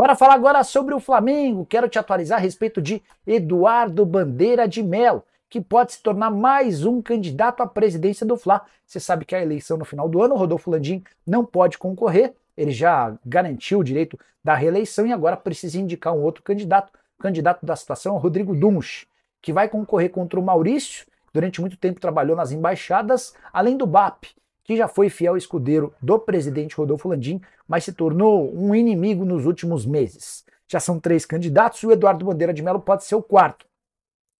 Bora falar agora sobre o Flamengo. Quero te atualizar a respeito de Eduardo Bandeira de Melo, que pode se tornar mais um candidato à presidência do Fla. Você sabe que a eleição no final do ano, o Rodolfo Landim não pode concorrer, ele já garantiu o direito da reeleição e agora precisa indicar um outro candidato. O candidato da situação é o Rodrigo Dunch, que vai concorrer contra o Maurício, que durante muito tempo trabalhou nas embaixadas, além do BAP, que já foi fiel escudeiro do presidente Rodolfo Landim, mas se tornou um inimigo nos últimos meses. Já são três candidatos e o Eduardo Bandeira de Mello pode ser o quarto.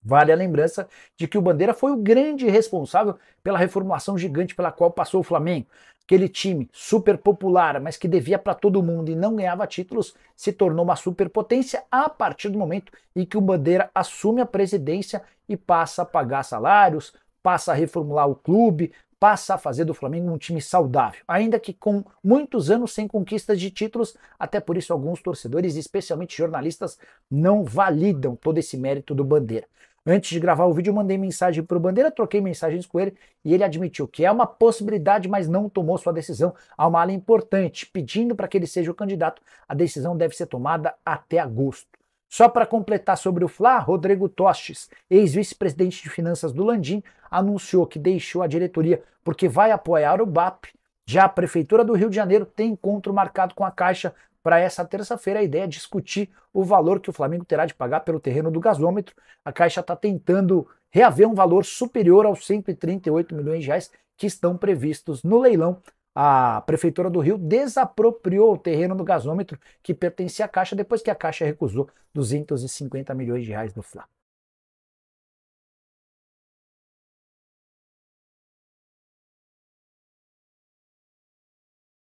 Vale a lembrança de que o Bandeira foi o grande responsável pela reformulação gigante pela qual passou o Flamengo. Aquele time super popular, mas que devia para todo mundo e não ganhava títulos, se tornou uma superpotência a partir do momento em que o Bandeira assume a presidência e passa a pagar salários, passa a reformular o clube, passa a fazer do Flamengo um time saudável, ainda que com muitos anos sem conquistas de títulos, até por isso alguns torcedores, especialmente jornalistas, não validam todo esse mérito do Bandeira. Antes de gravar o vídeo, eu mandei mensagem para o Bandeira, troquei mensagens com ele e ele admitiu que é uma possibilidade, mas não tomou sua decisão. Há uma ala importante pedindo para que ele seja o candidato. A decisão deve ser tomada até agosto. Só para completar sobre o Fla, Rodrigo Tostes, ex-vice-presidente de finanças do Landim, anunciou que deixou a diretoria porque vai apoiar o BAP. Já a Prefeitura do Rio de Janeiro tem encontro marcado com a Caixa para essa terça-feira. A ideia é discutir o valor que o Flamengo terá de pagar pelo terreno do gasômetro. A Caixa está tentando reaver um valor superior aos 138 milhões de reais que estão previstos no leilão a Prefeitura do Rio desapropriou o terreno do gasômetro que pertencia à Caixa depois que a Caixa recusou 250 milhões de reais do Fla.